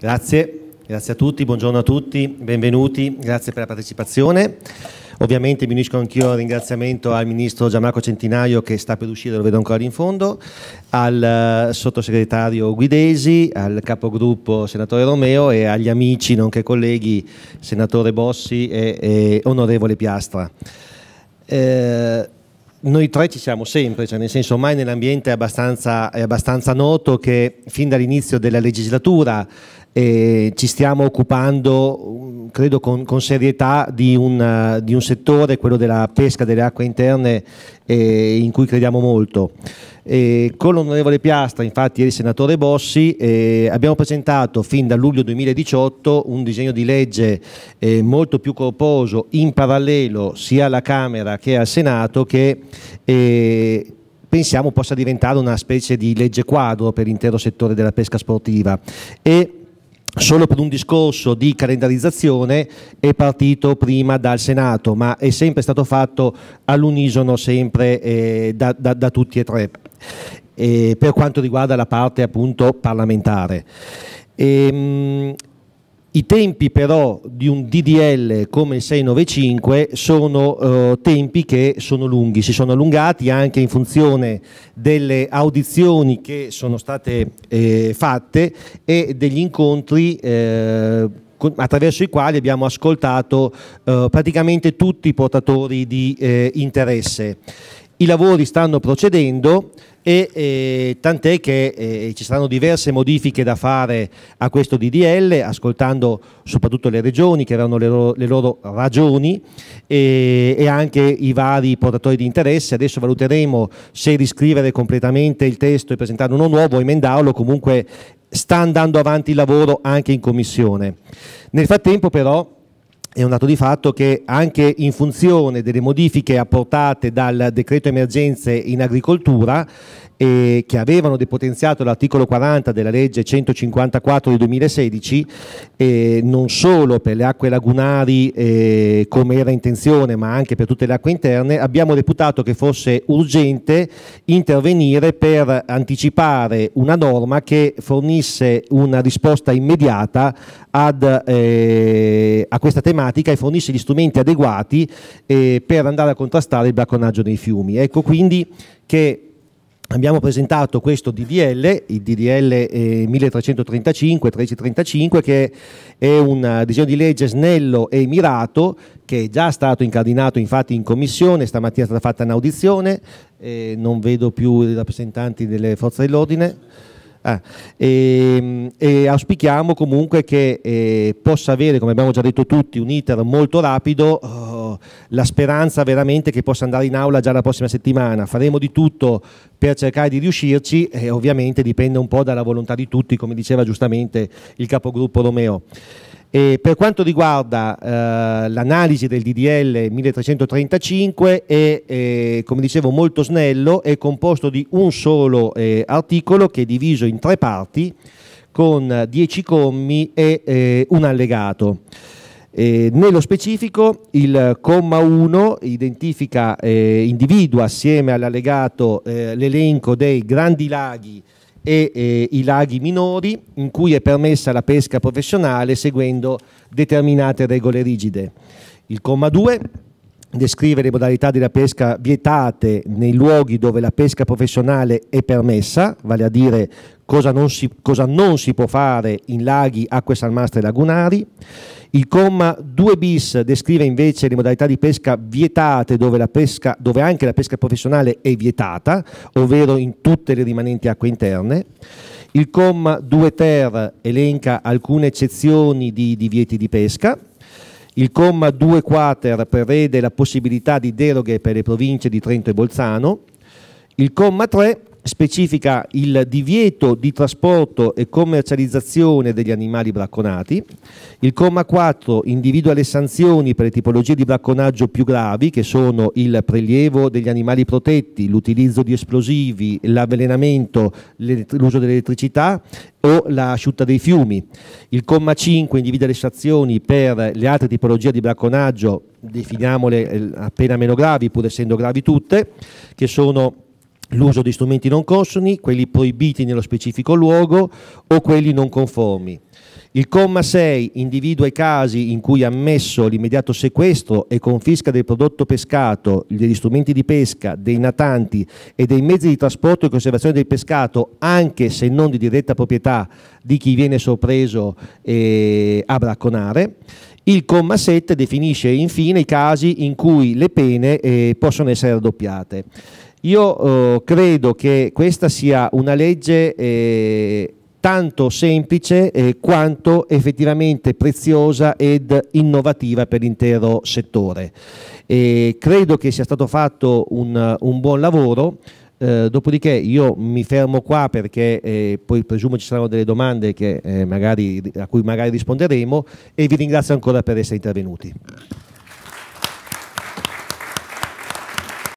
Grazie, grazie a tutti, buongiorno a tutti, benvenuti, grazie per la partecipazione. Ovviamente mi unisco anch'io al ringraziamento al Ministro Gianmarco Centinaio che sta per uscire, lo vedo ancora in fondo, al eh, Sottosegretario Guidesi, al Capogruppo Senatore Romeo e agli amici, nonché colleghi, Senatore Bossi e, e Onorevole Piastra. Eh, noi tre ci siamo sempre, cioè nel senso ormai nell'ambiente è abbastanza, è abbastanza noto che fin dall'inizio della legislatura eh, ci stiamo occupando credo con, con serietà di un, eh, di un, settore, quello della pesca delle acque interne, eh, in cui crediamo molto. Eh, con l'onorevole Piastra, infatti, e il senatore Bossi, eh, abbiamo presentato fin da luglio 2018 un disegno di legge eh, molto più corposo, in parallelo sia alla Camera che al Senato, che eh, pensiamo possa diventare una specie di legge quadro per l'intero settore della pesca sportiva. E, solo per un discorso di calendarizzazione è partito prima dal Senato, ma è sempre stato fatto all'unisono, sempre eh, da, da, da, tutti e tre, eh, per quanto riguarda la parte appunto parlamentare. E, ehm, i tempi però di un DDL come il 695 sono eh, tempi che sono lunghi, si sono allungati anche in funzione delle audizioni che sono state eh, fatte e degli incontri eh, attraverso i quali abbiamo ascoltato eh, praticamente tutti i portatori di eh, interesse. I lavori stanno procedendo e eh, tant'è che eh, ci saranno diverse modifiche da fare a questo DDL, ascoltando soprattutto le regioni che avranno le loro, le loro ragioni eh, e anche i vari portatori di interesse. Adesso valuteremo se riscrivere completamente il testo e presentare uno nuovo, emendarlo, comunque sta andando avanti il lavoro anche in Commissione. Nel frattempo però è un dato di fatto che anche in funzione delle modifiche apportate dal decreto emergenze in agricoltura eh, che avevano depotenziato l'articolo 40 della legge 154 del 2016 eh, non solo per le acque lagunari eh, come era intenzione ma anche per tutte le acque interne abbiamo reputato che fosse urgente intervenire per anticipare una norma che fornisse una risposta immediata ad, eh, a questa tematica tematica e fornisce gli strumenti adeguati eh, per andare a contrastare il bracconaggio nei fiumi. Ecco quindi che abbiamo presentato questo DDL, il DDL eh, 1335, 1335, che è un eh, disegno di legge snello e mirato che è già stato incardinato infatti in commissione, stamattina è stata fatta un'audizione, eh, non vedo più i rappresentanti delle forze dell'ordine. Ah, e, ehm, e, auspichiamo comunque che eh, possa avere, come abbiamo già detto tutti, un iter molto rapido, oh, la speranza veramente che possa andare in aula già la prossima settimana. Faremo di tutto per cercare di riuscirci e ovviamente dipende un po' dalla volontà di tutti, come diceva giustamente il capogruppo Romeo. E per quanto riguarda eh, l'analisi del DDL 1335 è, eh, come dicevo, molto snello, è composto di un solo eh, articolo che è diviso in tre parti con dieci commi e eh, un allegato. Eh, nello specifico il comma 1 identifica, eh, individua assieme all'allegato eh, l'elenco dei grandi laghi e eh, i laghi minori in cui è permessa la pesca professionale seguendo determinate regole rigide. Il comma 2 descrive le modalità della pesca vietate nei luoghi dove la pesca professionale è permessa, vale a dire cosa non si, cosa non si può fare in laghi, acque salmastre e lagunari. Il comma 2 bis descrive invece le modalità di pesca vietate dove, pesca, dove anche la pesca professionale è vietata, ovvero in tutte le rimanenti acque interne. Il comma 2 ter elenca alcune eccezioni di divieti di pesca. Il comma 2 quater prevede la possibilità di deroghe per le province di Trento e Bolzano. Il comma 3 specifica il divieto di trasporto e commercializzazione degli animali bracconati, il comma 4 individua le sanzioni per le tipologie di bracconaggio più gravi che sono il prelievo degli animali protetti, l'utilizzo di esplosivi, l'avvelenamento, l'uso dell'elettricità o la asciutta dei fiumi. Il comma 5 individua le sanzioni per le altre tipologie di bracconaggio, definiamole eh, appena meno gravi, pur essendo gravi tutte, che sono l'uso di strumenti non consoni, quelli proibiti nello specifico luogo o quelli non conformi. Il comma 6 individua i casi in cui è ammesso l'immediato sequestro e confisca del prodotto pescato, degli strumenti di pesca, dei natanti e dei mezzi di trasporto e conservazione del pescato, anche se non di diretta proprietà di chi viene sorpreso eh, a bracconare. Il comma 7 definisce infine i casi in cui le pene eh, possono essere raddoppiate. Io eh, credo che questa sia una legge eh, tanto semplice eh, quanto effettivamente preziosa ed innovativa per l'intero settore. credo che sia stato fatto un, un buon lavoro. Eh, dopodiché io mi fermo qua perché eh, poi presumo ci saranno delle domande che, eh, magari, a cui magari risponderemo e vi ringrazio ancora per essere intervenuti.